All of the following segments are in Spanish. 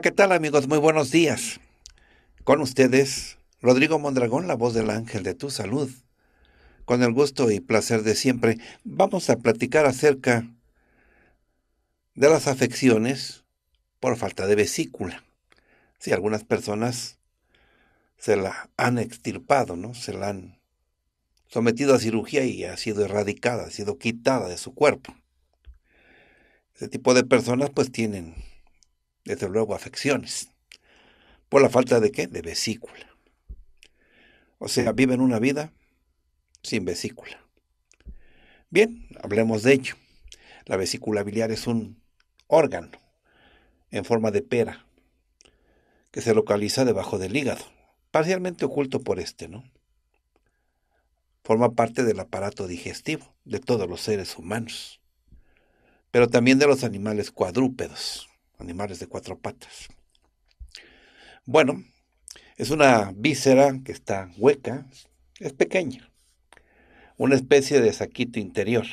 ¿qué tal amigos? Muy buenos días. Con ustedes, Rodrigo Mondragón, la voz del ángel de tu salud. Con el gusto y placer de siempre, vamos a platicar acerca de las afecciones por falta de vesícula. Si algunas personas se la han extirpado, ¿no? Se la han sometido a cirugía y ha sido erradicada, ha sido quitada de su cuerpo. Ese tipo de personas pues tienen desde luego afecciones. ¿Por la falta de qué? De vesícula. O sea, viven una vida sin vesícula. Bien, hablemos de ello. La vesícula biliar es un órgano en forma de pera que se localiza debajo del hígado, parcialmente oculto por este, ¿no? Forma parte del aparato digestivo de todos los seres humanos, pero también de los animales cuadrúpedos animales de cuatro patas. Bueno, es una víscera que está hueca, es pequeña, una especie de saquito interior.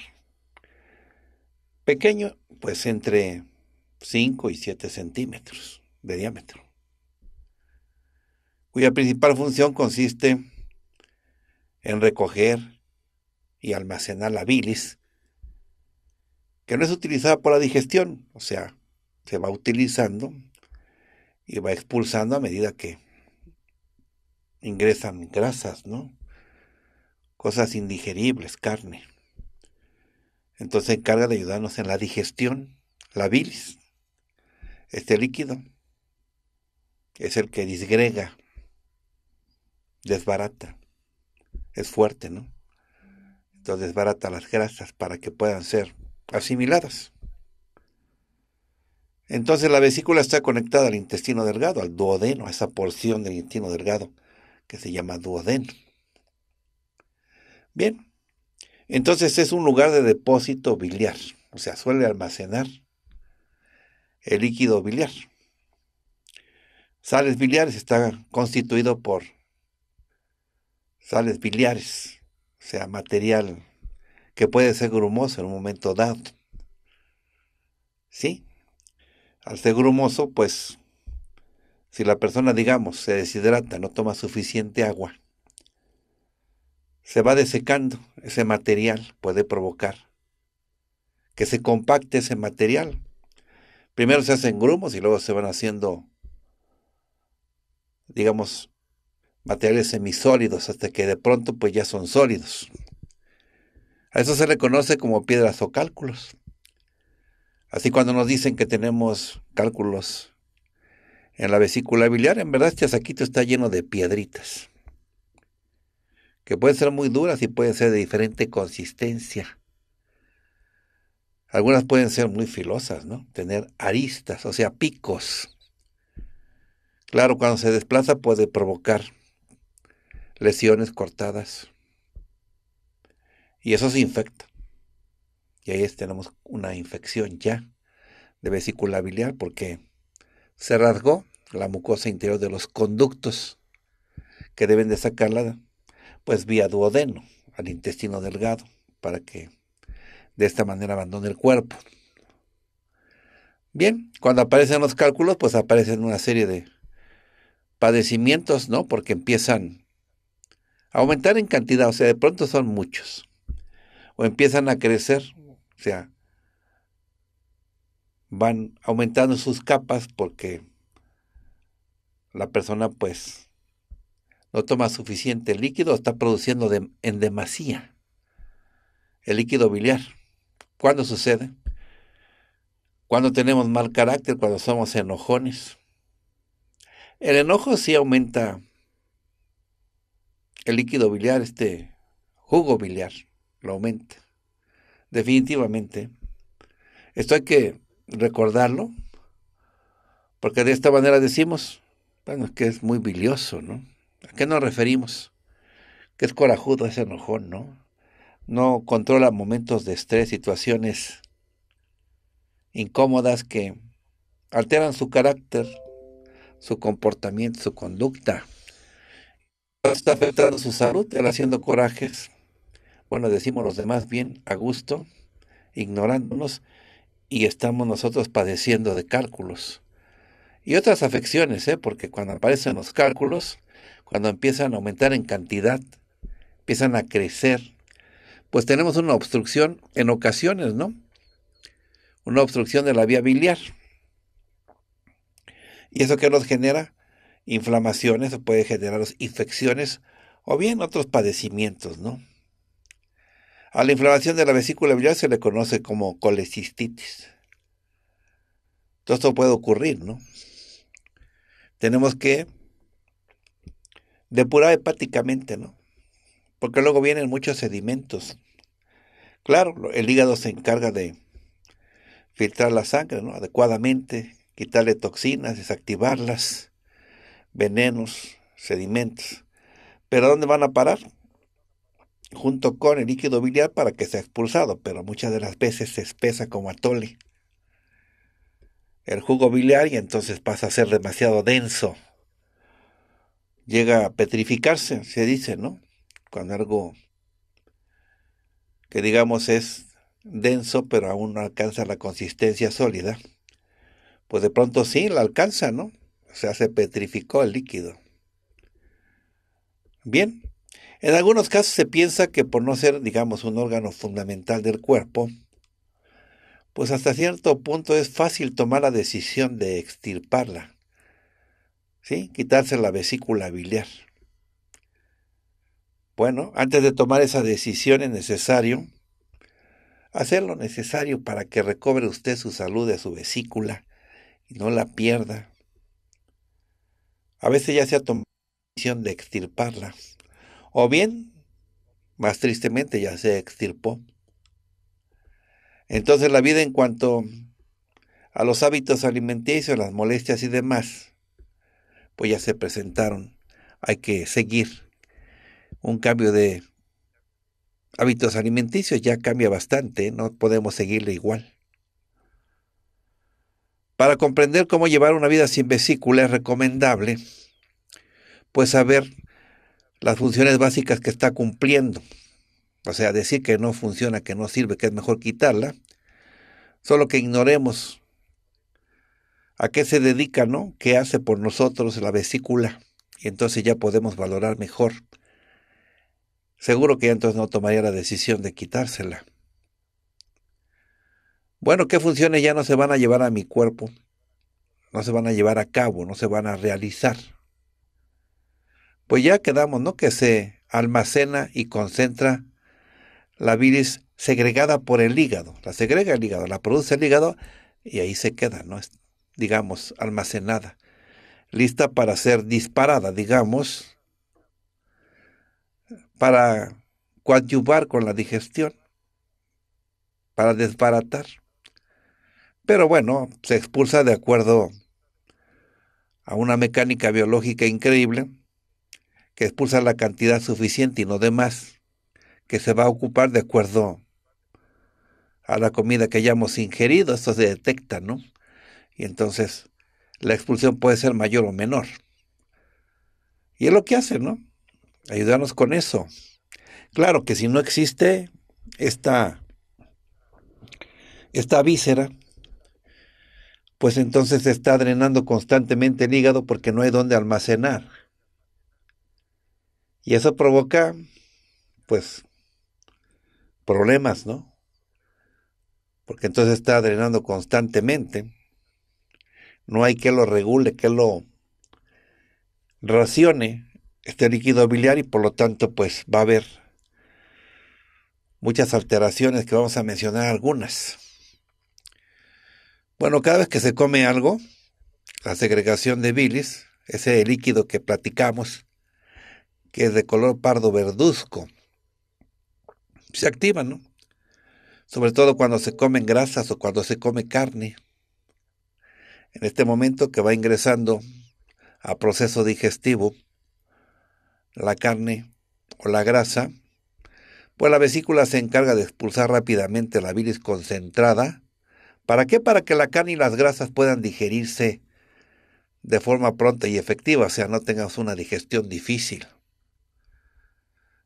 Pequeño, pues entre 5 y 7 centímetros de diámetro, cuya principal función consiste en recoger y almacenar la bilis, que no es utilizada por la digestión, o sea, se va utilizando y va expulsando a medida que ingresan grasas, ¿no? Cosas indigeribles, carne. Entonces se encarga de ayudarnos en la digestión, la bilis. Este líquido es el que disgrega, desbarata. Es fuerte, ¿no? Entonces desbarata las grasas para que puedan ser asimiladas. Entonces la vesícula está conectada al intestino delgado, al duodeno, a esa porción del intestino delgado que se llama duodeno. Bien, entonces es un lugar de depósito biliar, o sea, suele almacenar el líquido biliar. Sales biliares está constituido por sales biliares, o sea, material que puede ser grumoso en un momento dado. ¿Sí? al ser grumoso, pues si la persona, digamos, se deshidrata, no toma suficiente agua, se va desecando ese material, puede provocar que se compacte ese material. Primero se hacen grumos y luego se van haciendo, digamos, materiales semisólidos hasta que de pronto pues ya son sólidos. A eso se le conoce como piedras o cálculos. Así cuando nos dicen que tenemos cálculos en la vesícula biliar, en verdad este saquito está lleno de piedritas, que pueden ser muy duras y pueden ser de diferente consistencia. Algunas pueden ser muy filosas, ¿no? Tener aristas, o sea, picos. Claro, cuando se desplaza puede provocar lesiones cortadas. Y eso se infecta y ahí tenemos una infección ya de vesícula biliar porque se rasgó la mucosa interior de los conductos que deben de sacarla pues vía duodeno al intestino delgado para que de esta manera abandone el cuerpo. Bien, cuando aparecen los cálculos, pues aparecen una serie de padecimientos, ¿no? Porque empiezan a aumentar en cantidad, o sea, de pronto son muchos, o empiezan a crecer o sea, van aumentando sus capas porque la persona pues no toma suficiente líquido, está produciendo en demasía el líquido biliar. ¿Cuándo sucede? Cuando tenemos mal carácter, cuando somos enojones. El enojo sí aumenta el líquido biliar, este jugo biliar, lo aumenta definitivamente. Esto hay que recordarlo, porque de esta manera decimos, bueno, que es muy bilioso, ¿no? ¿A qué nos referimos? Que es corajudo, es enojón, ¿no? No controla momentos de estrés, situaciones incómodas que alteran su carácter, su comportamiento, su conducta. Está afectando su salud, él haciendo corajes, bueno, decimos los demás bien, a gusto, ignorándonos, y estamos nosotros padeciendo de cálculos. Y otras afecciones, ¿eh? porque cuando aparecen los cálculos, cuando empiezan a aumentar en cantidad, empiezan a crecer, pues tenemos una obstrucción en ocasiones, ¿no? Una obstrucción de la vía biliar. ¿Y eso qué nos genera? Inflamaciones, o puede generar infecciones, o bien otros padecimientos, ¿no? A la inflamación de la vesícula biliar se le conoce como colecistitis. Todo esto puede ocurrir, ¿no? Tenemos que depurar hepáticamente, ¿no? Porque luego vienen muchos sedimentos. Claro, el hígado se encarga de filtrar la sangre ¿no? adecuadamente, quitarle toxinas, desactivarlas, venenos, sedimentos. Pero ¿dónde van a parar? junto con el líquido biliar para que sea expulsado, pero muchas de las veces se espesa como atole el jugo biliar y entonces pasa a ser demasiado denso. Llega a petrificarse, se dice, ¿no? Cuando algo que digamos es denso, pero aún no alcanza la consistencia sólida, pues de pronto sí la alcanza, ¿no? O sea, se petrificó el líquido. Bien, en algunos casos se piensa que por no ser, digamos, un órgano fundamental del cuerpo, pues hasta cierto punto es fácil tomar la decisión de extirparla, ¿sí? quitarse la vesícula biliar. Bueno, antes de tomar esa decisión es necesario hacer lo necesario para que recobre usted su salud de su vesícula y no la pierda. A veces ya se ha tomado la decisión de extirparla, o bien, más tristemente, ya se extirpó. Entonces la vida en cuanto a los hábitos alimenticios, las molestias y demás, pues ya se presentaron. Hay que seguir un cambio de hábitos alimenticios, ya cambia bastante, no podemos seguirle igual. Para comprender cómo llevar una vida sin vesícula es recomendable, pues saber las funciones básicas que está cumpliendo. O sea, decir que no funciona, que no sirve, que es mejor quitarla. Solo que ignoremos a qué se dedica, ¿no? ¿Qué hace por nosotros la vesícula? Y entonces ya podemos valorar mejor. Seguro que ya entonces no tomaría la decisión de quitársela. Bueno, ¿qué funciones ya no se van a llevar a mi cuerpo? No se van a llevar a cabo, no se van a realizar. Pues ya quedamos, ¿no? Que se almacena y concentra la viris segregada por el hígado. La segrega el hígado, la produce el hígado y ahí se queda, ¿no? digamos, almacenada. Lista para ser disparada, digamos, para coadyuvar con la digestión, para desbaratar. Pero bueno, se expulsa de acuerdo a una mecánica biológica increíble que expulsa la cantidad suficiente y no de más, que se va a ocupar de acuerdo a la comida que hayamos ingerido. Esto se detecta, ¿no? Y entonces la expulsión puede ser mayor o menor. Y es lo que hace, ¿no? Ayudarnos con eso. Claro que si no existe esta, esta víscera, pues entonces se está drenando constantemente el hígado porque no hay dónde almacenar. Y eso provoca, pues, problemas, ¿no? Porque entonces está drenando constantemente. No hay que lo regule, que lo racione este líquido biliar y por lo tanto pues va a haber muchas alteraciones que vamos a mencionar algunas. Bueno, cada vez que se come algo, la segregación de bilis, ese líquido que platicamos, que es de color pardo verduzco. Se activa, ¿no? Sobre todo cuando se comen grasas o cuando se come carne. En este momento que va ingresando a proceso digestivo, la carne o la grasa, pues la vesícula se encarga de expulsar rápidamente la bilis concentrada. ¿Para qué? Para que la carne y las grasas puedan digerirse de forma pronta y efectiva, o sea, no tengas una digestión difícil.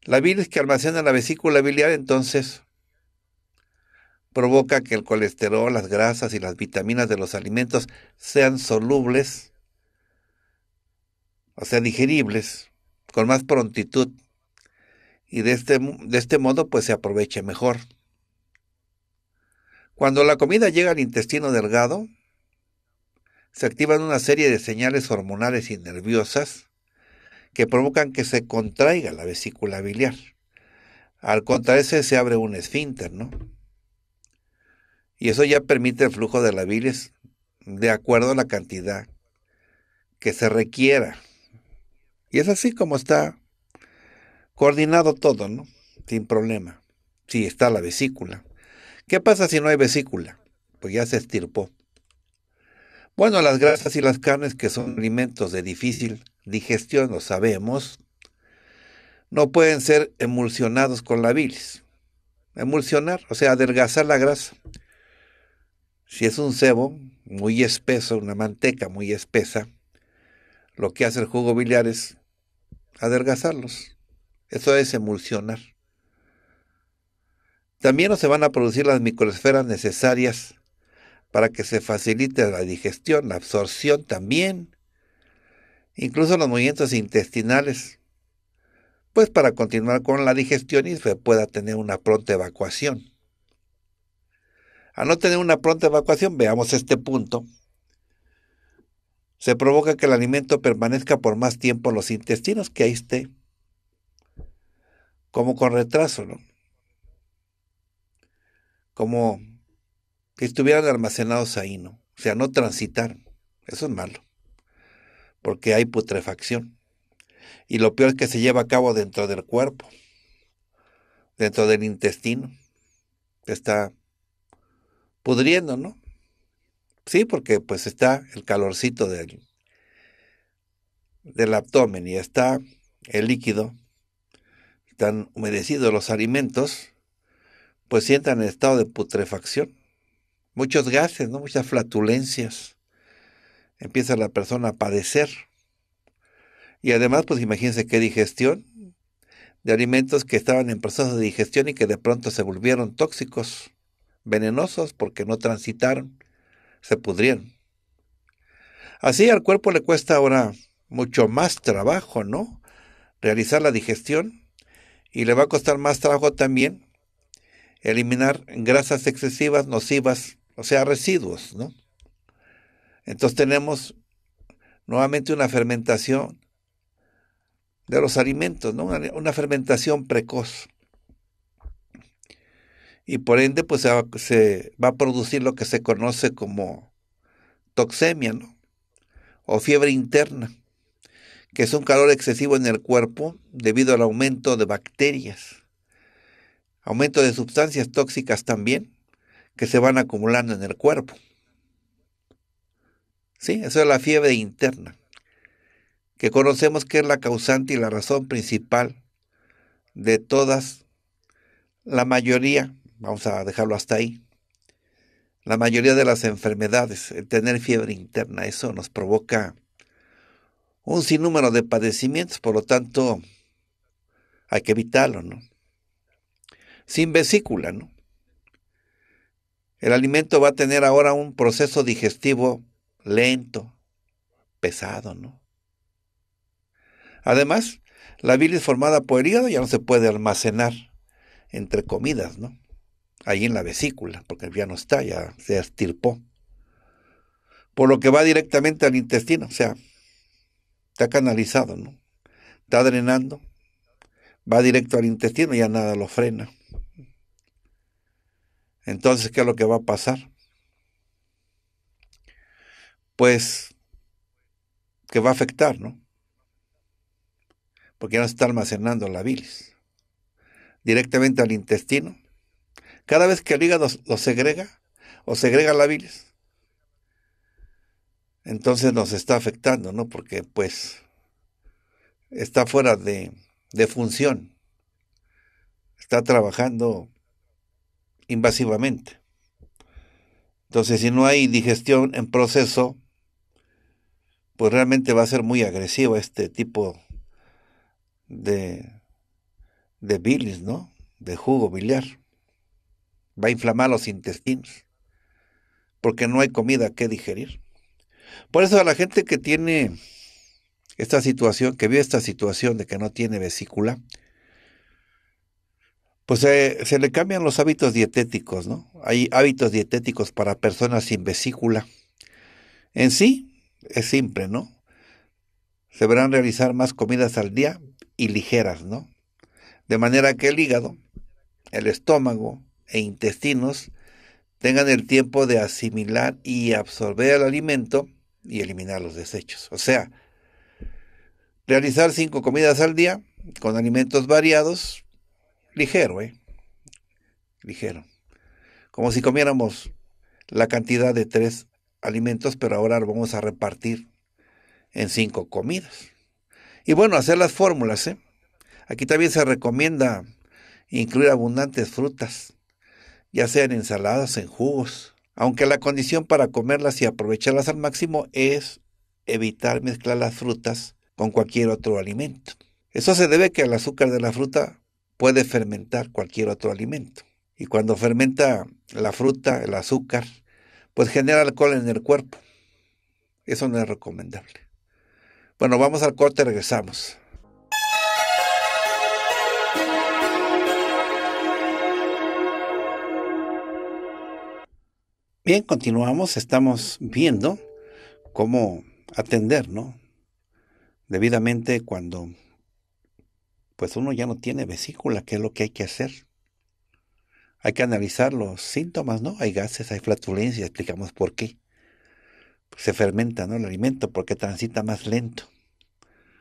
La bilis que almacena la vesícula biliar entonces provoca que el colesterol, las grasas y las vitaminas de los alimentos sean solubles, o sea, digeribles, con más prontitud. Y de este, de este modo, pues se aproveche mejor. Cuando la comida llega al intestino delgado, se activan una serie de señales hormonales y nerviosas que provocan que se contraiga la vesícula biliar. Al contraerse se abre un esfínter, ¿no? Y eso ya permite el flujo de la bilis de acuerdo a la cantidad que se requiera. Y es así como está coordinado todo, ¿no? Sin problema. Si sí, está la vesícula. ¿Qué pasa si no hay vesícula? Pues ya se estirpó. Bueno, las grasas y las carnes, que son alimentos de difícil digestión, lo sabemos, no pueden ser emulsionados con la bilis. Emulsionar, o sea, adelgazar la grasa. Si es un sebo muy espeso, una manteca muy espesa, lo que hace el jugo biliar es adelgazarlos. Eso es emulsionar. También no se van a producir las microesferas necesarias para que se facilite la digestión, la absorción también incluso los movimientos intestinales, pues para continuar con la digestión y se pueda tener una pronta evacuación. A no tener una pronta evacuación, veamos este punto, se provoca que el alimento permanezca por más tiempo en los intestinos, que ahí esté, como con retraso, ¿no? Como que estuvieran almacenados ahí, ¿no? O sea, no transitar. Eso es malo porque hay putrefacción. Y lo peor es que se lleva a cabo dentro del cuerpo, dentro del intestino, está pudriendo, ¿no? Sí, porque pues está el calorcito del, del abdomen y está el líquido, están humedecidos los alimentos, pues sientan el estado de putrefacción. Muchos gases, ¿no? Muchas flatulencias empieza la persona a padecer. Y además, pues imagínense qué digestión de alimentos que estaban en proceso de digestión y que de pronto se volvieron tóxicos, venenosos, porque no transitaron, se pudrían. Así al cuerpo le cuesta ahora mucho más trabajo, ¿no? Realizar la digestión y le va a costar más trabajo también eliminar grasas excesivas, nocivas, o sea, residuos, ¿no? Entonces tenemos nuevamente una fermentación de los alimentos, una, fermentación precoz. Y por ende, pues se va, se va, a producir lo que se conoce como toxemia, ¿no? O fiebre interna, que es un calor excesivo en el cuerpo debido al aumento de bacterias, aumento de sustancias tóxicas también, que se van acumulando en el cuerpo. Sí, eso es la fiebre interna, que conocemos que es la causante y la razón principal de todas, la mayoría, vamos a dejarlo hasta ahí, la mayoría de las enfermedades, el tener fiebre interna, eso nos provoca un sinnúmero de padecimientos, por lo tanto, hay que evitarlo, ¿no? Sin vesícula, ¿no? El alimento va a tener ahora un proceso digestivo lento, pesado, ¿no? Además, la bilis formada por el hígado ya no se puede almacenar entre comidas, ¿no? Ahí en la vesícula, porque ya no está, ya se estirpó. Por lo que va directamente al intestino, o sea, está canalizado, ¿no? Está drenando, va directo al intestino, y ya nada lo frena. Entonces, ¿qué es lo que va a pasar? pues, que va a afectar, ¿no? Porque ya no se está almacenando la bilis directamente al intestino. Cada vez que el hígado lo segrega o segrega la bilis, entonces nos está afectando, ¿no? Porque pues está fuera de, de función, está trabajando invasivamente. Entonces, si no hay digestión en proceso, pues realmente va a ser muy agresivo este tipo de, de bilis, ¿no? De jugo biliar. Va a inflamar los intestinos, porque no hay comida que digerir. Por eso a la gente que tiene esta situación, que vive esta situación de que no tiene vesícula, pues eh, se le cambian los hábitos dietéticos, ¿no? Hay hábitos dietéticos para personas sin vesícula. En sí, es simple, ¿no? Se verán realizar más comidas al día y ligeras, ¿no? De manera que el hígado, el estómago e intestinos tengan el tiempo de asimilar y absorber el alimento y eliminar los desechos. O sea, realizar cinco comidas al día con alimentos variados, ligero, ¿eh? Ligero. Como si comiéramos la cantidad de tres alimentos, pero ahora lo vamos a repartir en cinco comidas. Y bueno, hacer las fórmulas. ¿eh? Aquí también se recomienda incluir abundantes frutas, ya sean ensaladas, en jugos, aunque la condición para comerlas y aprovecharlas al máximo es evitar mezclar las frutas con cualquier otro alimento. Eso se debe que el azúcar de la fruta puede fermentar cualquier otro alimento. Y cuando fermenta la fruta, el azúcar, pues genera alcohol en el cuerpo. Eso no es recomendable. Bueno, vamos al corte, regresamos. Bien, continuamos, estamos viendo cómo atender, ¿no? Debidamente cuando pues uno ya no tiene vesícula, ¿qué es lo que hay que hacer? Hay que analizar los síntomas, ¿no? Hay gases, hay flatulencia, explicamos por qué. Se fermenta, ¿no? El alimento porque transita más lento,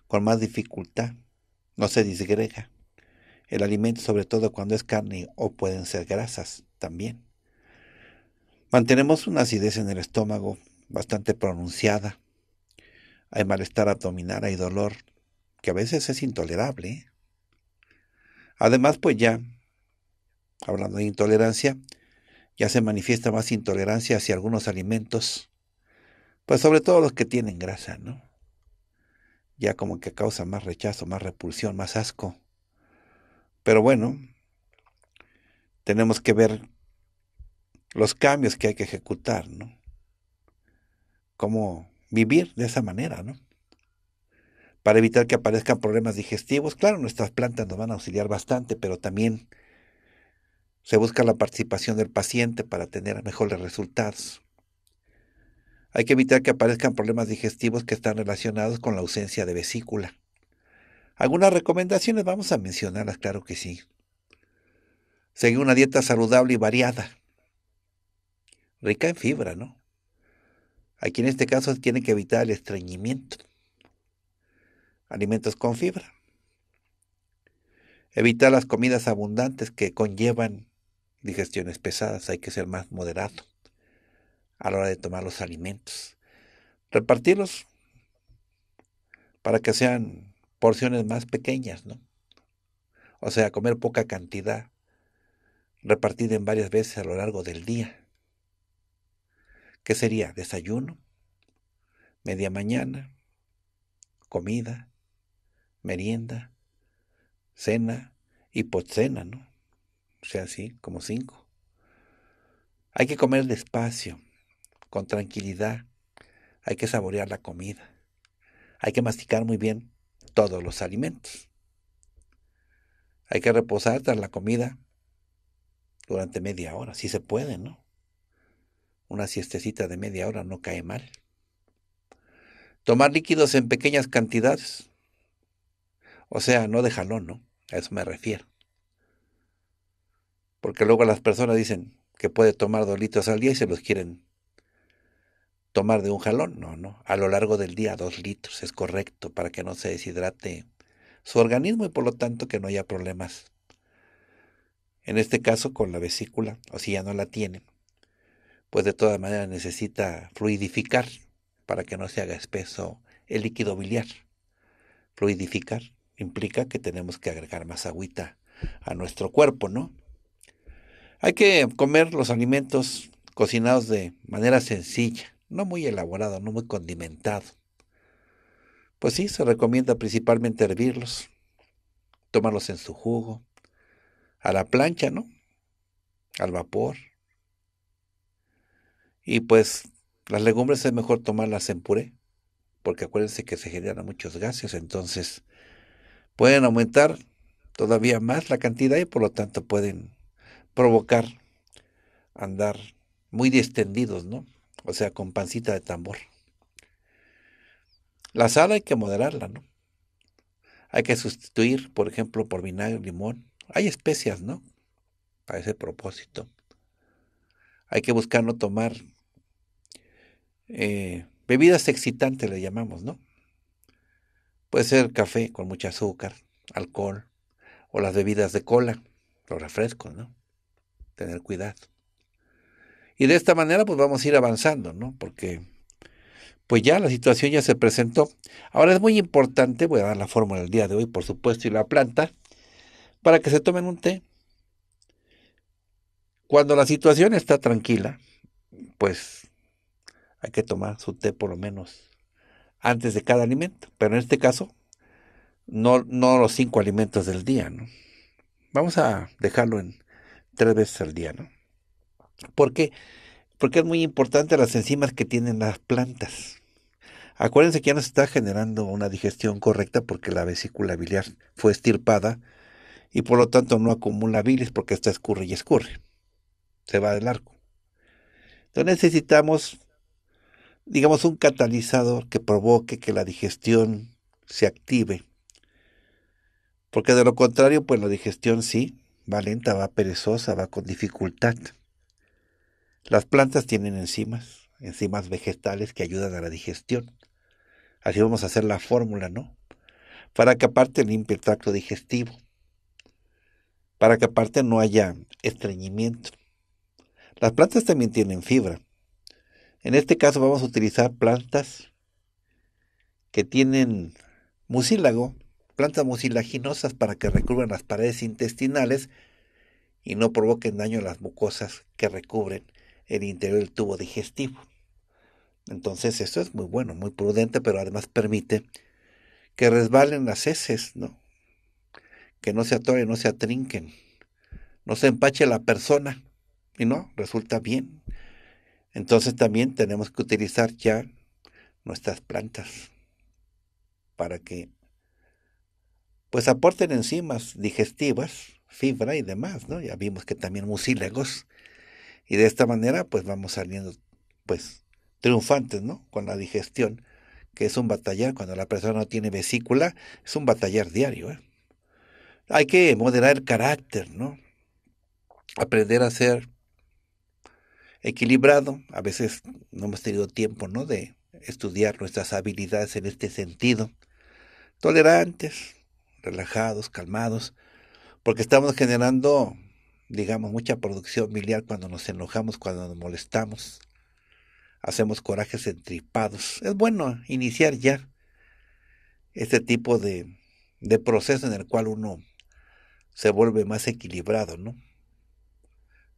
con más dificultad, no se disgrega. El alimento, sobre todo cuando es carne o pueden ser grasas también. Mantenemos una acidez en el estómago bastante pronunciada. Hay malestar abdominal, hay dolor, que a veces es intolerable. ¿eh? Además, pues ya hablando de intolerancia, ya se manifiesta más intolerancia hacia algunos alimentos, pues sobre todo los que tienen grasa, ¿no? Ya como que causa más rechazo, más repulsión, más asco. Pero bueno, tenemos que ver los cambios que hay que ejecutar, ¿no? Cómo vivir de esa manera, ¿no? Para evitar que aparezcan problemas digestivos, claro, nuestras plantas nos van a auxiliar bastante, pero también se busca la participación del paciente para tener mejores resultados. Hay que evitar que aparezcan problemas digestivos que están relacionados con la ausencia de vesícula. Algunas recomendaciones vamos a mencionarlas, claro que sí. Seguir una dieta saludable y variada. Rica en fibra, ¿no? Aquí en este caso tiene que evitar el estreñimiento. Alimentos con fibra. Evitar las comidas abundantes que conllevan digestiones pesadas, hay que ser más moderado a la hora de tomar los alimentos. Repartirlos para que sean porciones más pequeñas, ¿no? O sea, comer poca cantidad, repartida en varias veces a lo largo del día. ¿Qué sería? Desayuno, media mañana, comida, merienda, cena y postcena ¿no? sea, sí, como cinco. Hay que comer despacio, con tranquilidad. Hay que saborear la comida. Hay que masticar muy bien todos los alimentos. Hay que reposar tras la comida durante media hora, si se puede, ¿no? Una siestecita de media hora no cae mal. Tomar líquidos en pequeñas cantidades. O sea, no de jalón, ¿no? A eso me refiero. Porque luego las personas dicen que puede tomar dos litros al día y se los quieren tomar de un jalón. No, no. A lo largo del día, dos litros es correcto para que no se deshidrate su organismo y por lo tanto que no haya problemas. En este caso, con la vesícula, o si ya no la tiene, pues de todas maneras necesita fluidificar para que no se haga espeso el líquido biliar. Fluidificar implica que tenemos que agregar más agüita a nuestro cuerpo, ¿no? Hay que comer los alimentos cocinados de manera sencilla, no muy elaborado, no muy condimentado. Pues sí, se recomienda principalmente hervirlos, tomarlos en su jugo, a la plancha, ¿no? Al vapor. Y pues las legumbres es mejor tomarlas en puré, porque acuérdense que se generan muchos gases, entonces pueden aumentar todavía más la cantidad y por lo tanto pueden provocar andar muy distendidos, ¿no? O sea, con pancita de tambor. La sal hay que moderarla, ¿no? Hay que sustituir, por ejemplo, por vinagre, limón. Hay especias, ¿no? A ese propósito. Hay que buscar no tomar eh, bebidas excitantes, le llamamos, ¿no? Puede ser café con mucho azúcar, alcohol, o las bebidas de cola, los refrescos, ¿no? tener cuidado. Y de esta manera pues vamos a ir avanzando, ¿no? Porque pues ya la situación ya se presentó. Ahora es muy importante, voy a dar la fórmula el día de hoy, por supuesto, y la planta, para que se tomen un té. Cuando la situación está tranquila, pues hay que tomar su té por lo menos antes de cada alimento. Pero en este caso, no, no los cinco alimentos del día, ¿no? Vamos a dejarlo en tres veces al día, ¿no? ¿Por Porque es muy importante las enzimas que tienen las plantas. Acuérdense que ya no se está generando una digestión correcta porque la vesícula biliar fue estirpada y por lo tanto no acumula bilis porque esta escurre y escurre. Se va del arco. Entonces necesitamos, digamos, un catalizador que provoque que la digestión se active. Porque de lo contrario, pues la digestión sí va lenta, va perezosa, va con dificultad. Las plantas tienen enzimas, enzimas vegetales que ayudan a la digestión. Así vamos a hacer la fórmula, ¿no? Para que aparte limpie el tracto digestivo. Para que aparte no haya estreñimiento. Las plantas también tienen fibra. En este caso vamos a utilizar plantas que tienen mucílago, plantas mucilaginosas para que recubran las paredes intestinales y no provoquen daño a las mucosas que recubren el interior del tubo digestivo. Entonces esto es muy bueno, muy prudente, pero además permite que resbalen las heces, ¿no? Que no se atoren, no se atrinquen, no se empache la persona, y no, resulta bien. Entonces también tenemos que utilizar ya nuestras plantas para que pues aporten enzimas digestivas, fibra y demás, ¿no? Ya vimos que también mucílagos. Y de esta manera, pues vamos saliendo, pues, triunfantes, ¿no? Con la digestión, que es un batallar, cuando la persona no tiene vesícula, es un batallar diario, ¿eh? Hay que moderar el carácter, ¿no? Aprender a ser equilibrado. A veces no hemos tenido tiempo, ¿no? De estudiar nuestras habilidades en este sentido. Tolerantes, relajados, calmados, porque estamos generando, digamos, mucha producción biliar cuando nos enojamos, cuando nos molestamos, hacemos corajes entripados. Es bueno iniciar ya este tipo de, de proceso en el cual uno se vuelve más equilibrado, ¿no?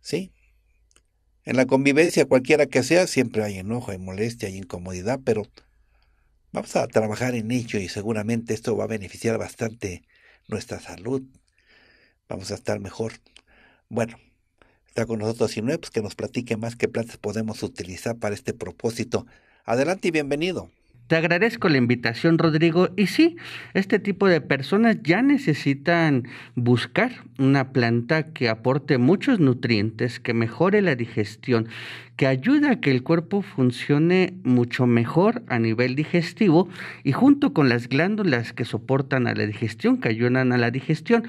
Sí. En la convivencia, cualquiera que sea, siempre hay enojo, hay molestia, hay incomodidad, pero Vamos a trabajar en ello y seguramente esto va a beneficiar bastante nuestra salud. Vamos a estar mejor. Bueno, está con nosotros Sinue, pues que nos platique más qué plantas podemos utilizar para este propósito. Adelante y bienvenido. Te agradezco la invitación, Rodrigo. Y sí, este tipo de personas ya necesitan buscar una planta que aporte muchos nutrientes, que mejore la digestión, que ayude a que el cuerpo funcione mucho mejor a nivel digestivo y junto con las glándulas que soportan a la digestión, que ayudan a la digestión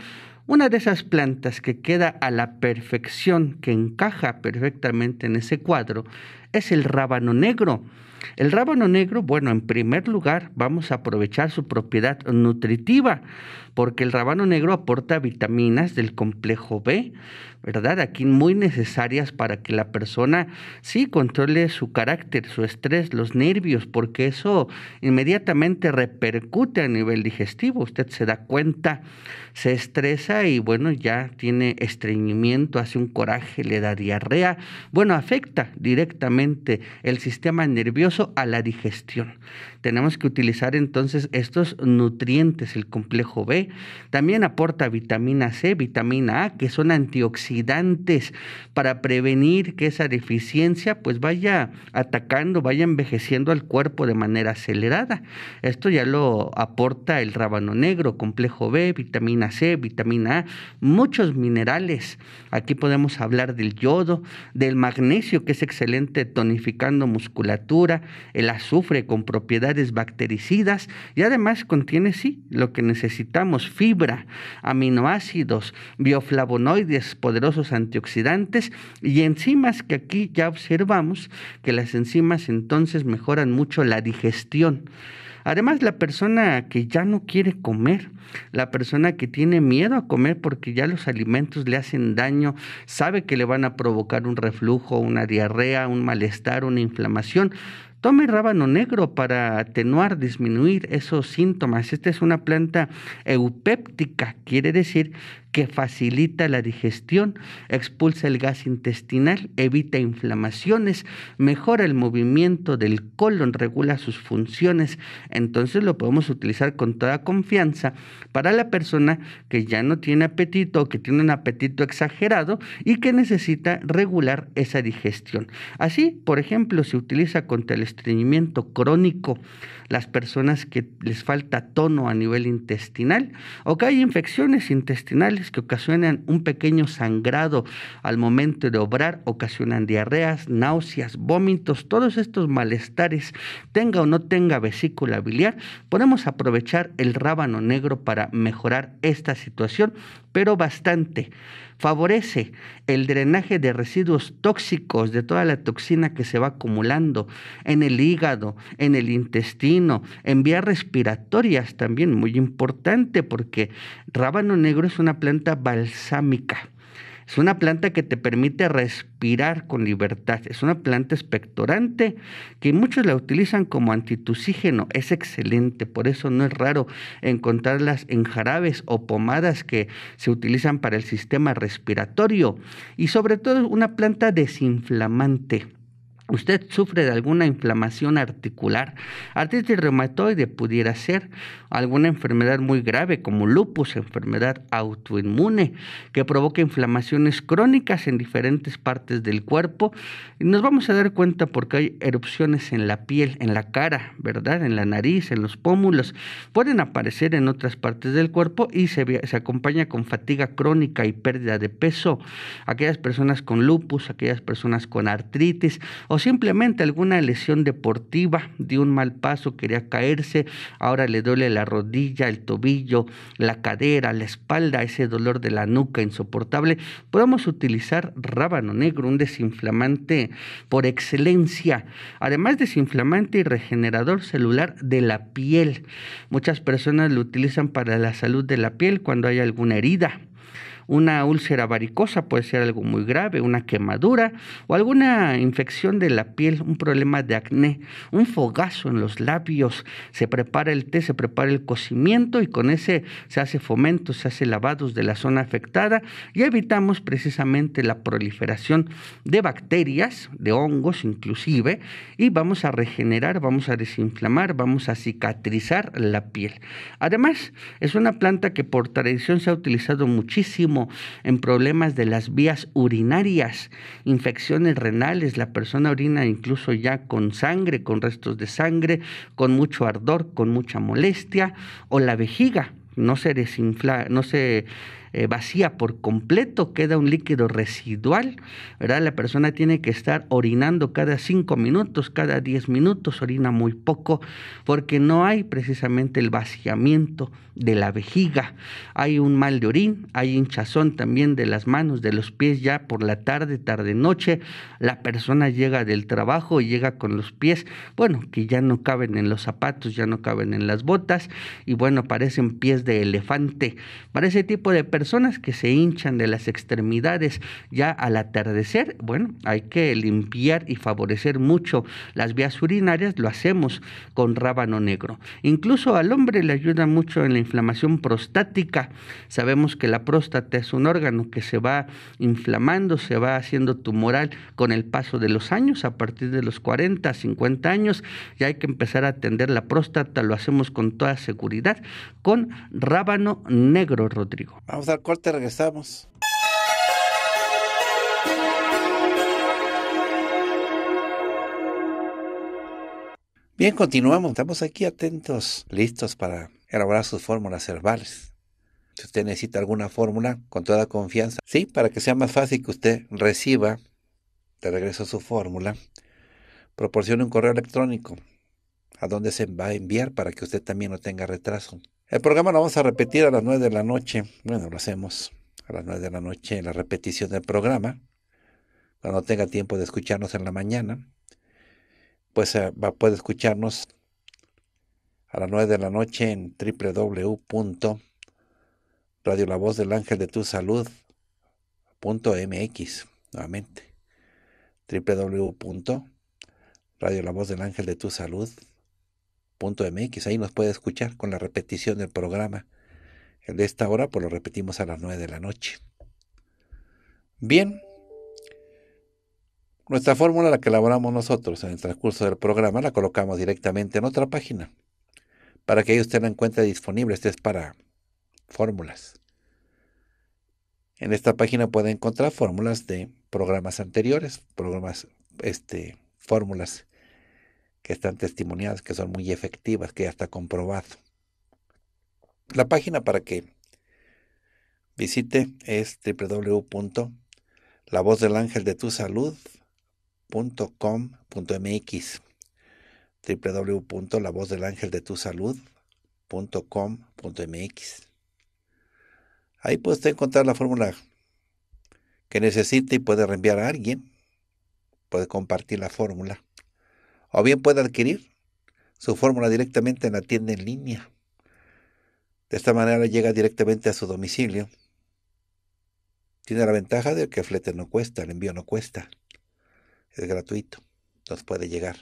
una de esas plantas que queda a la perfección, que encaja perfectamente en ese cuadro, es el rábano negro. El rábano negro, bueno, en primer lugar vamos a aprovechar su propiedad nutritiva, porque el rábano negro aporta vitaminas del complejo B, ¿verdad? Aquí muy necesarias para que la persona sí controle su carácter, su estrés, los nervios, porque eso inmediatamente repercute a nivel digestivo. Usted se da cuenta, se estresa y bueno, ya tiene estreñimiento, hace un coraje, le da diarrea. Bueno, afecta directamente el sistema nervioso a la digestión. Tenemos que utilizar entonces estos nutrientes, el complejo B. También aporta vitamina C, vitamina A, que son antioxidantes para prevenir que esa deficiencia pues vaya atacando, vaya envejeciendo al cuerpo de manera acelerada. Esto ya lo aporta el rábano negro, complejo B, vitamina C, vitamina muchos minerales. Aquí podemos hablar del yodo, del magnesio, que es excelente tonificando musculatura, el azufre con propiedades bactericidas y además contiene, sí, lo que necesitamos, fibra, aminoácidos, bioflavonoides, poderosos antioxidantes y enzimas que aquí ya observamos que las enzimas entonces mejoran mucho la digestión. Además, la persona que ya no quiere comer, la persona que tiene miedo a comer porque ya los alimentos le hacen daño, sabe que le van a provocar un reflujo, una diarrea, un malestar, una inflamación. Tome rábano negro para atenuar, disminuir esos síntomas. Esta es una planta eupéptica, quiere decir que facilita la digestión, expulsa el gas intestinal, evita inflamaciones, mejora el movimiento del colon, regula sus funciones. Entonces lo podemos utilizar con toda confianza para la persona que ya no tiene apetito o que tiene un apetito exagerado y que necesita regular esa digestión. Así, por ejemplo, se utiliza contra el estreñimiento crónico, las personas que les falta tono a nivel intestinal o que hay infecciones intestinales que ocasionan un pequeño sangrado al momento de obrar, ocasionan diarreas, náuseas, vómitos, todos estos malestares, tenga o no tenga vesícula biliar, podemos aprovechar el rábano negro para mejorar esta situación, pero bastante favorece el drenaje de residuos tóxicos, de toda la toxina que se va acumulando en el hígado, en el intestino, en vías respiratorias también, muy importante porque rábano negro es una planta balsámica es una planta que te permite respirar con libertad. Es una planta expectorante que muchos la utilizan como antitusígeno. Es excelente, por eso no es raro encontrarlas en jarabes o pomadas que se utilizan para el sistema respiratorio. Y sobre todo una planta desinflamante usted sufre de alguna inflamación articular, artritis reumatoide pudiera ser, alguna enfermedad muy grave como lupus, enfermedad autoinmune, que provoca inflamaciones crónicas en diferentes partes del cuerpo, y nos vamos a dar cuenta porque hay erupciones en la piel, en la cara, ¿verdad? En la nariz, en los pómulos, pueden aparecer en otras partes del cuerpo y se, acompaña con fatiga crónica y pérdida de peso, aquellas personas con lupus, aquellas personas con artritis o simplemente alguna lesión deportiva de un mal paso, quería caerse, ahora le duele la rodilla, el tobillo, la cadera, la espalda, ese dolor de la nuca insoportable, podemos utilizar rábano negro, un desinflamante por excelencia, además desinflamante y regenerador celular de la piel. Muchas personas lo utilizan para la salud de la piel cuando hay alguna herida una úlcera varicosa puede ser algo muy grave, una quemadura o alguna infección de la piel, un problema de acné, un fogazo en los labios. Se prepara el té, se prepara el cocimiento y con ese se hace fomento, se hace lavados de la zona afectada y evitamos precisamente la proliferación de bacterias, de hongos inclusive, y vamos a regenerar, vamos a desinflamar, vamos a cicatrizar la piel. Además, es una planta que por tradición se ha utilizado muchísimo en problemas de las vías urinarias, infecciones renales, la persona orina incluso ya con sangre, con restos de sangre, con mucho ardor, con mucha molestia, o la vejiga, no se desinfla, no se eh, vacía por completo, queda un líquido residual, ¿verdad? La persona tiene que estar orinando cada 5 minutos, cada 10 minutos, orina muy poco, porque no hay precisamente el vaciamiento de la vejiga. Hay un mal de orín, hay hinchazón también de las manos, de los pies ya por la tarde, tarde, noche. La persona llega del trabajo y llega con los pies, bueno, que ya no caben en los zapatos, ya no caben en las botas y bueno, parecen pies de elefante. Para ese tipo de personas, personas que se hinchan de las extremidades ya al atardecer, bueno, hay que limpiar y favorecer mucho las vías urinarias, lo hacemos con rábano negro. Incluso al hombre le ayuda mucho en la inflamación prostática. Sabemos que la próstata es un órgano que se va inflamando, se va haciendo tumoral con el paso de los años, a partir de los 40, 50 años, ya hay que empezar a atender la próstata, lo hacemos con toda seguridad, con rábano negro, Rodrigo al corte, regresamos. Bien, continuamos. Estamos aquí atentos, listos para elaborar sus fórmulas herbales. Si usted necesita alguna fórmula, con toda confianza, sí, para que sea más fácil que usted reciba de regreso su fórmula, proporcione un correo electrónico a donde se va a enviar para que usted también no tenga retraso. El programa lo vamos a repetir a las 9 de la noche. Bueno, lo hacemos a las nueve de la noche, en la repetición del programa. Cuando tenga tiempo de escucharnos en la mañana, pues eh, puede escucharnos a las 9 de la noche en www.radio del ángel de tu nuevamente www.radio del ángel de tu salud .mx. Ahí nos puede escuchar con la repetición del programa. El de esta hora, pues lo repetimos a las 9 de la noche. Bien. Nuestra fórmula, la que elaboramos nosotros en el transcurso del programa, la colocamos directamente en otra página. Para que ahí usted la encuentre disponible. Este es para fórmulas. En esta página puede encontrar fórmulas de programas anteriores, programas, este, fórmulas que están testimoniadas, que son muy efectivas, que ya está comprobado. La página para que visite es www.lavozdelangeldetusalud.com.mx www.lavozdelangeldetusalud.com.mx Ahí puede usted encontrar la fórmula que necesite y puede reenviar a alguien. Puede compartir la fórmula o bien puede adquirir su fórmula directamente en la tienda en línea. De esta manera llega directamente a su domicilio. Tiene la ventaja de que el flete no cuesta, el envío no cuesta. Es gratuito. Nos puede llegar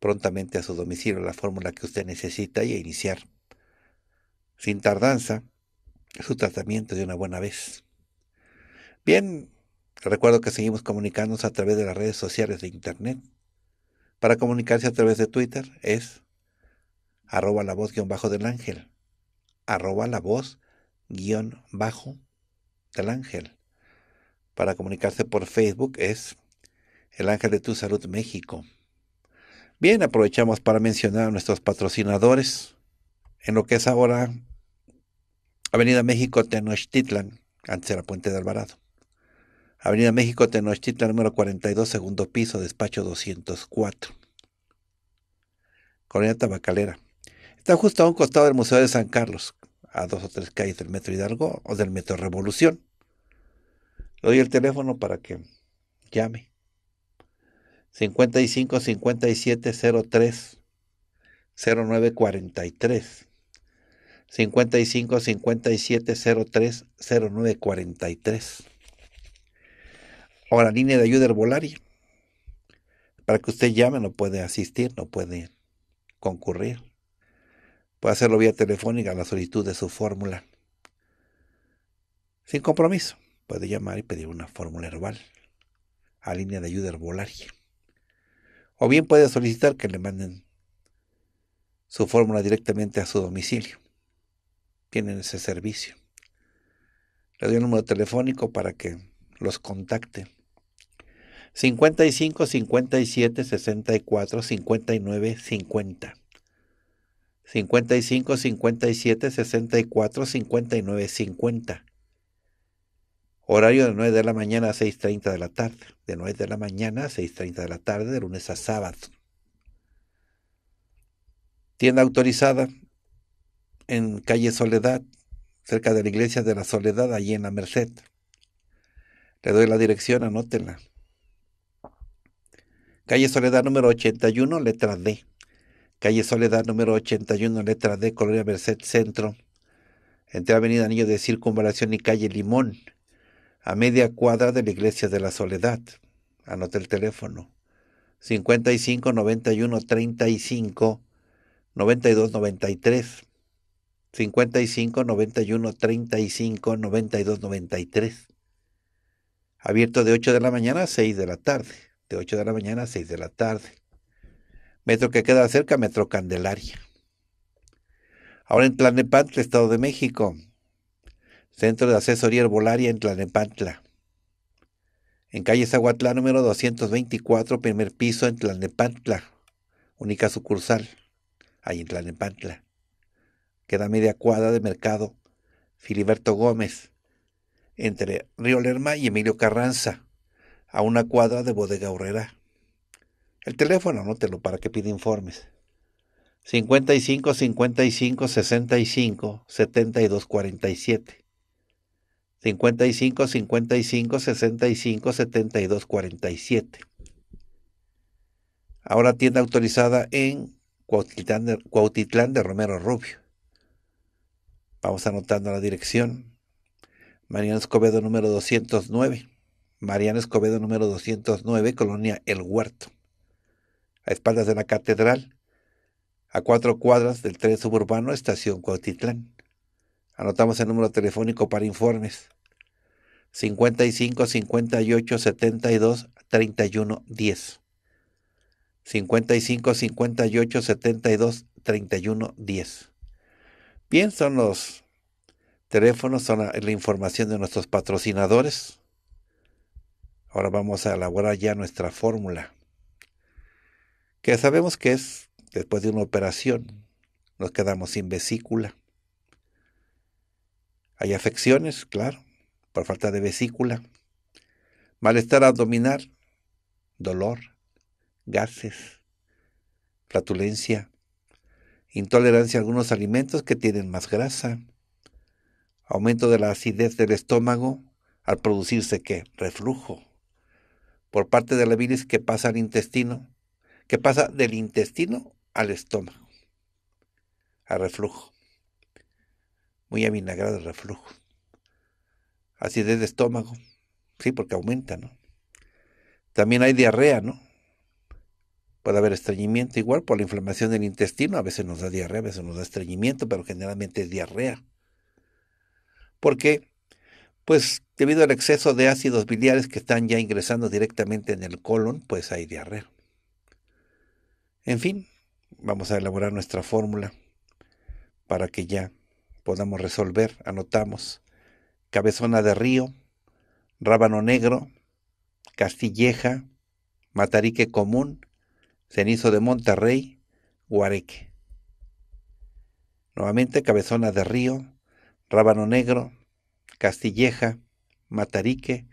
prontamente a su domicilio la fórmula que usted necesita y iniciar sin tardanza su tratamiento de una buena vez. Bien, recuerdo que seguimos comunicándonos a través de las redes sociales de Internet. Para comunicarse a través de Twitter es arroba la voz guión bajo del ángel, arroba la voz guión bajo del ángel. Para comunicarse por Facebook es el ángel de tu salud México. Bien, aprovechamos para mencionar a nuestros patrocinadores. En lo que es ahora Avenida México Tenochtitlan, antes la Puente de Alvarado. Avenida México, Tenochtitlan, número 42, segundo piso, despacho 204. Colonia Tabacalera. Está justo a un costado del Museo de San Carlos, a dos o tres calles del Metro Hidalgo o del Metro Revolución. Le doy el teléfono para que llame. 55 57 03 09 43 55 57 03 09 55-57-03-09-43 o la línea de ayuda herbolaria. Para que usted llame, no puede asistir, no puede concurrir. Puede hacerlo vía telefónica a la solicitud de su fórmula. Sin compromiso, puede llamar y pedir una fórmula herbal a línea de ayuda herbolaria. O bien puede solicitar que le manden su fórmula directamente a su domicilio. Tienen ese servicio. Le doy el número telefónico para que los contacte 55 57 64 59 50. 55 57 64 59 50. Horario de 9 de la mañana a 6.30 de la tarde. De 9 de la mañana a 6.30 de la tarde, de lunes a sábado. Tienda autorizada en calle Soledad, cerca de la iglesia de la Soledad, allí en la Merced. Le doy la dirección, anótela. Calle Soledad número 81, letra D. Calle Soledad número 81, letra D, Colonia Merced Centro. Entre Avenida Anillo de Circunvalación y Calle Limón, a media cuadra de la Iglesia de la Soledad. Anote el teléfono. 55 91 35 92 93. 55 91 35 92 93. Abierto de 8 de la mañana a 6 de la tarde. 8 de la mañana a 6 de la tarde. Metro que queda cerca, Metro Candelaria. Ahora en Tlanepantla, Estado de México. Centro de Asesoría Herbolaria en Tlanepantla. En calle zaguatlá número 224, primer piso en Tlanepantla. Única sucursal, ahí en Tlanepantla. Queda media cuadra de mercado. Filiberto Gómez, entre Río Lerma y Emilio Carranza a una cuadra de Bodega Horrera. El teléfono, anótelo para que pida informes. 55 55 65 72 47. 55 55 65 72 47. Ahora tienda autorizada en Cuautitlán de, Cuautitlán de Romero Rubio. Vamos anotando la dirección. Mariano Escobedo número 209. Mariana Escobedo número 209, colonia El Huerto, a espaldas de la catedral, a cuatro cuadras del tren suburbano Estación Cuautitlán. Anotamos el número telefónico para informes. 55 58 72 31 10. 55 58 72 31 10. Bien, son los teléfonos, son la, la información de nuestros patrocinadores. Ahora vamos a elaborar ya nuestra fórmula, que sabemos que es después de una operación, nos quedamos sin vesícula. Hay afecciones, claro, por falta de vesícula, malestar abdominal, dolor, gases, flatulencia, intolerancia a algunos alimentos que tienen más grasa, aumento de la acidez del estómago al producirse ¿qué? reflujo por parte de la bilis que pasa al intestino, que pasa del intestino al estómago, a reflujo. Muy avinagrado el reflujo. Acidez de estómago, sí, porque aumenta, ¿no? También hay diarrea, ¿no? Puede haber estreñimiento igual por la inflamación del intestino. A veces nos da diarrea, a veces nos da estreñimiento, pero generalmente es diarrea. Porque pues debido al exceso de ácidos biliares que están ya ingresando directamente en el colon, pues hay diarrea. En fin, vamos a elaborar nuestra fórmula para que ya podamos resolver. Anotamos cabezona de río, rábano negro, castilleja, matarique común, cenizo de Monterrey, guareque. Nuevamente cabezona de río, rábano negro, Castilleja, Matarique,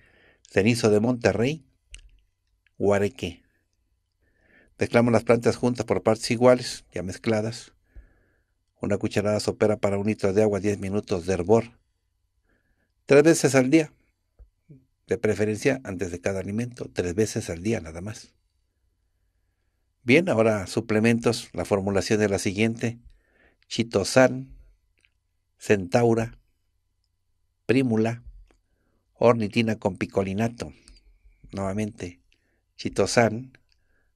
Cenizo de Monterrey, Huareque. Mezclamos las plantas juntas por partes iguales, ya mezcladas. Una cucharada sopera para un litro de agua, 10 minutos de hervor. Tres veces al día, de preferencia antes de cada alimento, tres veces al día nada más. Bien, ahora suplementos. La formulación es la siguiente: chitosan, centaura, Prímula, ornitina con picolinato, nuevamente, chitosan,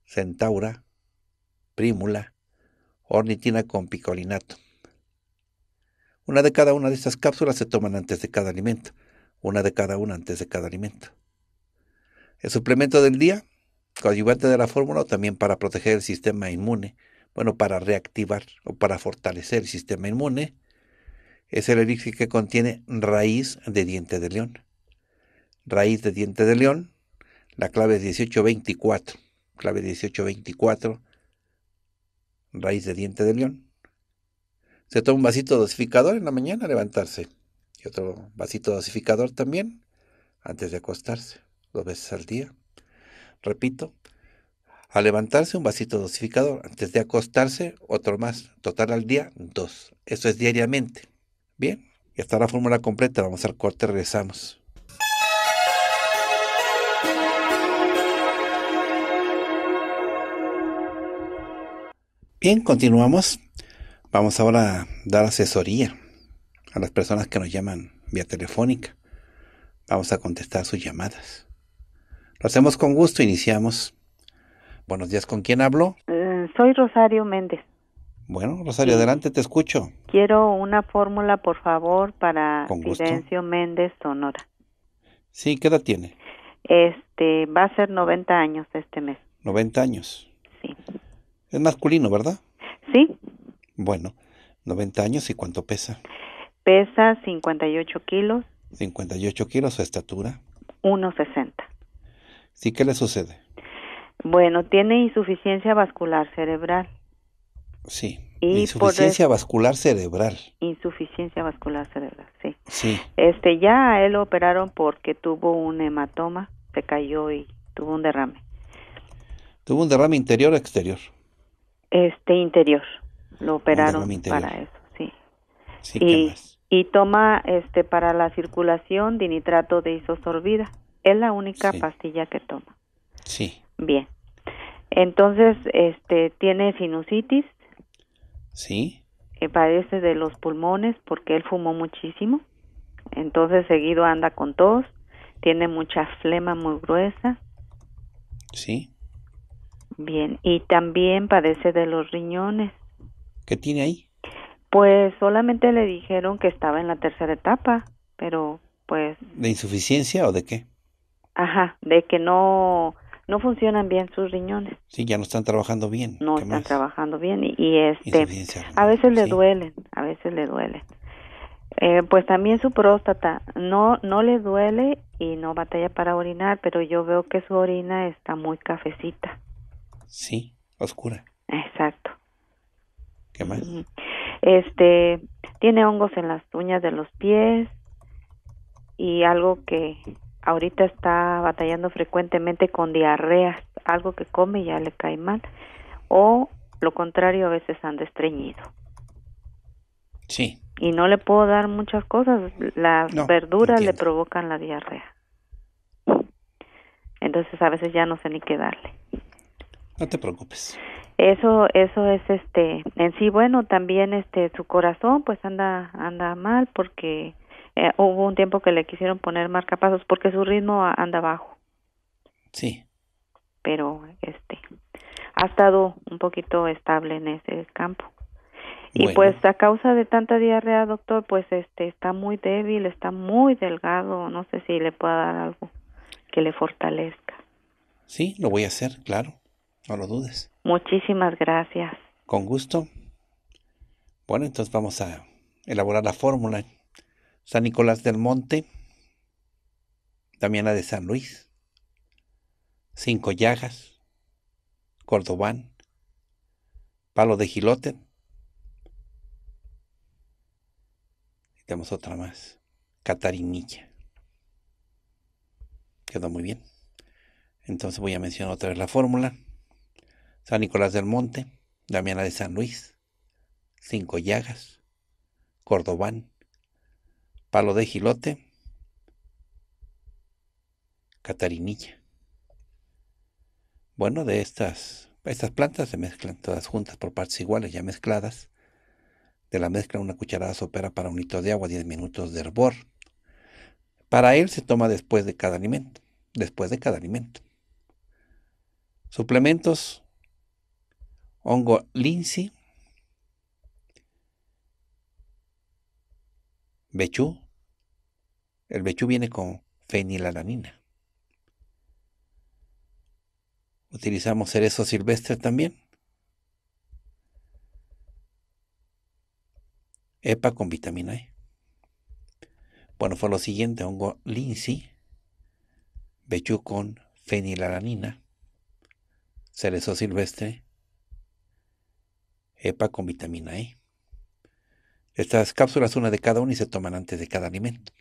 centaura, prímula, ornitina con picolinato. Una de cada una de estas cápsulas se toman antes de cada alimento, una de cada una antes de cada alimento. El suplemento del día, coadyuvante de la fórmula, también para proteger el sistema inmune, bueno, para reactivar o para fortalecer el sistema inmune, es el elixir que contiene raíz de diente de león. Raíz de diente de león, la clave es 1824. Clave 1824, raíz de diente de león. Se toma un vasito dosificador en la mañana a levantarse. Y otro vasito dosificador también antes de acostarse, dos veces al día. Repito, al levantarse un vasito dosificador, antes de acostarse otro más, total al día dos. Eso es diariamente. Bien, ya está la fórmula completa. Vamos al corte, regresamos. Bien, continuamos. Vamos ahora a dar asesoría a las personas que nos llaman vía telefónica. Vamos a contestar sus llamadas. Lo hacemos con gusto, iniciamos. Buenos días, ¿con quién hablo? Eh, soy Rosario Méndez. Bueno, Rosario, adelante, te escucho. Quiero una fórmula, por favor, para Fidencio Méndez, Sonora. Sí, ¿qué edad tiene? Este, va a ser 90 años este mes. 90 años. Sí. Es masculino, ¿verdad? Sí. Bueno, 90 años y cuánto pesa? Pesa 58 kilos. 58 kilos, su estatura. 1,60. ¿Sí qué le sucede? Bueno, tiene insuficiencia vascular cerebral. Sí. insuficiencia vascular cerebral. Insuficiencia vascular cerebral, sí. Sí. Este, ya a él lo operaron porque tuvo un hematoma, se cayó y tuvo un derrame. ¿Tuvo un derrame interior o exterior? Este, interior. Lo operaron para eso, sí. Sí, y, toma este para la circulación dinitrato de isosorbida. Es la única pastilla que toma. Sí. Bien. Entonces, este tiene sinusitis, Sí. Que padece de los pulmones porque él fumó muchísimo. Entonces seguido anda con tos, tiene mucha flema muy gruesa. Sí. Bien, y también padece de los riñones. ¿Qué tiene ahí? Pues solamente le dijeron que estaba en la tercera etapa, pero pues... ¿De insuficiencia o de qué? Ajá, de que no no funcionan bien sus riñones. Sí, ya no están trabajando bien. No están trabajando bien y, este a veces le duelen, a veces le duelen. Eh, pues también su próstata no no le duele y no batalla para orinar, pero yo veo que su orina está muy cafecita. Sí, oscura. Exacto. ¿Qué más? Este tiene hongos en las uñas de los pies y algo que ahorita está batallando frecuentemente con diarreas, algo que come ya le cae mal, o lo contrario, a veces anda estreñido. Sí. Y no le puedo dar muchas cosas, las verduras le provocan la diarrea. Entonces a veces ya no sé ni qué darle. No te preocupes. Eso eso es este en sí bueno, también este su corazón pues anda anda mal porque eh, hubo un tiempo que le quisieron poner marcapasos porque su ritmo anda bajo. Sí. Pero este ha estado un poquito estable en ese campo. Y pues a causa de tanta diarrea, doctor, pues este está muy débil, está muy delgado, no sé si le pueda dar algo que le fortalezca. Sí, lo voy a hacer, claro. No lo dudes. Muchísimas gracias. Con gusto. Bueno, entonces vamos a elaborar la fórmula San Nicolás del Monte, Damiana de San Luis, Cinco Llagas, Cordobán, Palo de Gilote. Tenemos otra más, Catarinilla. Quedó muy bien. Entonces voy a mencionar otra vez la fórmula. San Nicolás del Monte, Damiana de San Luis, Cinco Llagas, Cordobán, palo de gilote, catarinilla. Bueno, de estas, estas plantas se mezclan todas juntas por partes iguales, ya mezcladas. De la mezcla una cucharada sopera para un litro de agua, 10 minutos de hervor. Para él se toma después de cada alimento, después de cada alimento. Suplementos, hongo linci bechú, el Bechú viene con fenilalanina. Utilizamos cerezo silvestre también. EPA con vitamina E. Bueno, fue lo siguiente, hongo linsi, bechú con fenilalanina, cerezo silvestre, EPA con vitamina E. Estas cápsulas, una de cada una, y se toman antes de cada alimento.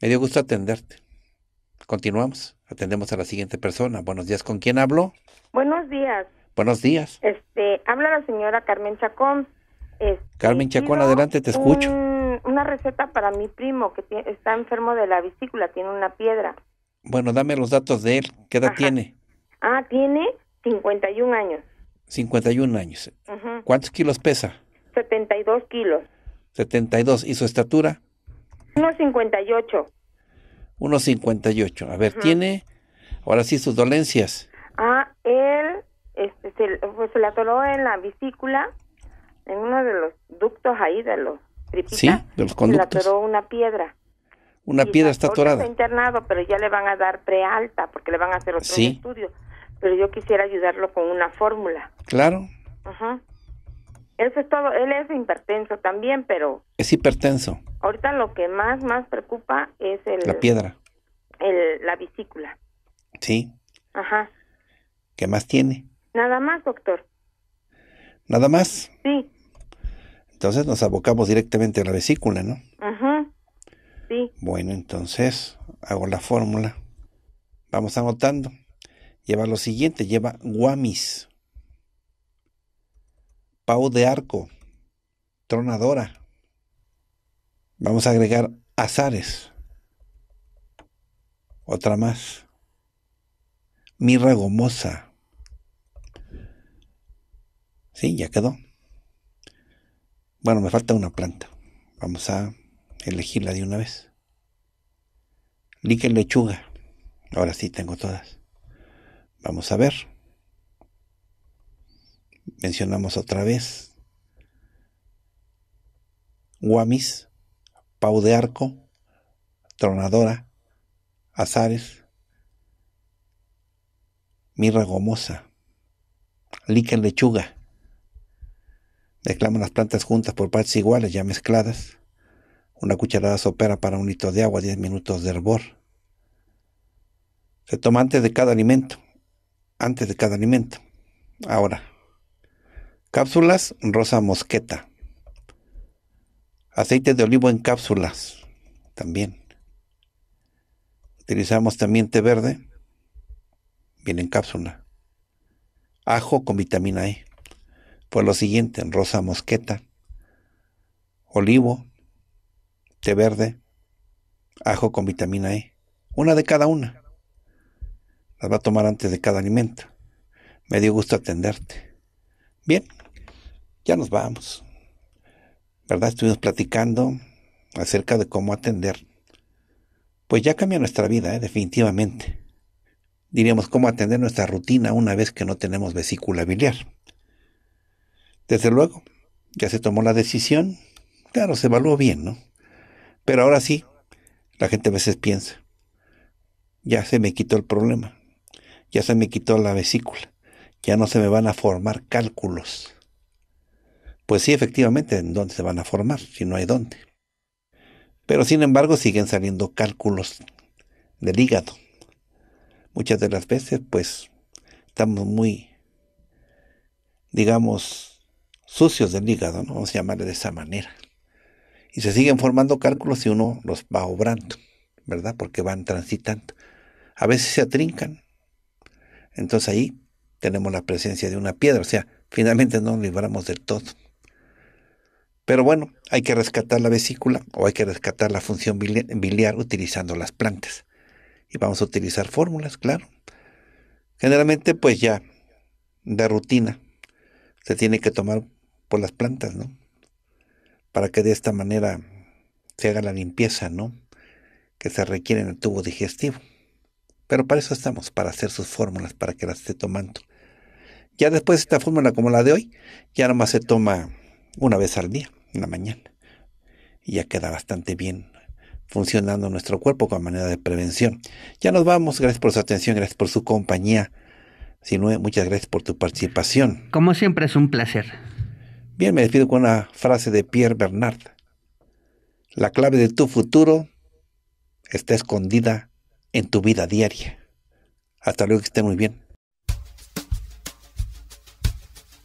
Me dio gusto atenderte. Continuamos. Atendemos a la siguiente persona. Buenos días. ¿Con quién hablo? Buenos días. Buenos días. Este, habla la señora Carmen Chacón. Este, Carmen Chacón, adelante, te escucho. una receta para mi primo que está enfermo de la vesícula, tiene una piedra. Bueno, dame los datos de él. ¿Qué edad tiene? Ah, tiene 51 años. 51 años. ¿Cuántos kilos pesa? 72 kilos. 72. ¿Y su estatura? 1,58. 1,58. A ver, tiene ahora sí sus dolencias. Ah, él este, se, pues, se le atoró en la vesícula, en uno de los ductos ahí de los Sí, de los conductos. Se le atoró una piedra. Una piedra está atorada. Está internado, pero ya le van a dar prealta porque le van a hacer otro sí. estudio. Pero yo quisiera ayudarlo con una fórmula. Claro. Ajá. Él es todo, él es hipertenso también, pero es hipertenso. Ahorita lo que más más preocupa es el la piedra, la vesícula. Sí. Ajá. ¿Qué más tiene? Nada más, doctor. Nada más. Sí. Entonces nos abocamos directamente a la vesícula, ¿no? Ajá. Sí. Bueno, entonces hago la fórmula. Vamos anotando. Lleva lo siguiente, lleva guamis. Pau de Arco, Tronadora. Vamos a agregar Azares. Otra más. Mirra Gomosa. Sí, ya quedó. Bueno, me falta una planta. Vamos a elegirla de una vez. Líquen lechuga. Ahora sí tengo todas. Vamos a ver mencionamos otra vez. Guamis, Pau de Arco, Tronadora, Azares, Mirra Gomosa, Líquen Lechuga. Declaman las plantas juntas por partes iguales, ya mezcladas. Una cucharada sopera para un litro de agua, 10 minutos de hervor. Se toma antes de cada alimento. Antes de cada alimento. Ahora, Cápsulas rosa mosqueta. Aceite de olivo en cápsulas también. Utilizamos también té verde, bien en cápsula. Ajo con vitamina E. Pues lo siguiente, rosa mosqueta, olivo, té verde, ajo con vitamina E. Una de cada una. Las va a tomar antes de cada alimento. Me dio gusto atenderte. Bien ya nos vamos. ¿Verdad? Estuvimos platicando acerca de cómo atender. Pues ya cambia nuestra vida, ¿eh? definitivamente. Diríamos cómo atender nuestra rutina una vez que no tenemos vesícula biliar. Desde luego, ya se tomó la decisión. Claro, se evaluó bien, ¿no? Pero ahora sí, la gente a veces piensa, ya se me quitó el problema, ya se me quitó la vesícula, ya no se me van a formar cálculos. Pues sí, efectivamente, ¿en dónde se van a formar? Si no hay dónde. Pero sin embargo, siguen saliendo cálculos del hígado. Muchas de las veces, pues, estamos muy, digamos, sucios del hígado, ¿no? Vamos a llamarle de esa manera. Y se siguen formando cálculos y uno los va obrando, ¿verdad? Porque van transitando. A veces se atrincan. Entonces ahí tenemos la presencia de una piedra, o sea, finalmente no nos libramos del todo. Pero bueno, hay que rescatar la vesícula o hay que rescatar la función biliar utilizando las plantas. Y vamos a utilizar fórmulas, claro. Generalmente, pues ya, de rutina, se tiene que tomar por las plantas, ¿no? Para que de esta manera se haga la limpieza, ¿no? Que se requiere en el tubo digestivo. Pero para eso estamos, para hacer sus fórmulas, para que las esté tomando. Ya después esta fórmula como la de hoy, ya nomás se toma una vez al día en la mañana. Y ya queda bastante bien funcionando nuestro cuerpo con manera de prevención. Ya nos vamos, gracias por su atención, gracias por su compañía. Sinue, muchas gracias por tu participación. Como siempre es un placer. Bien, me despido con una frase de Pierre Bernard. La clave de tu futuro está escondida en tu vida diaria. Hasta luego, que esté muy bien.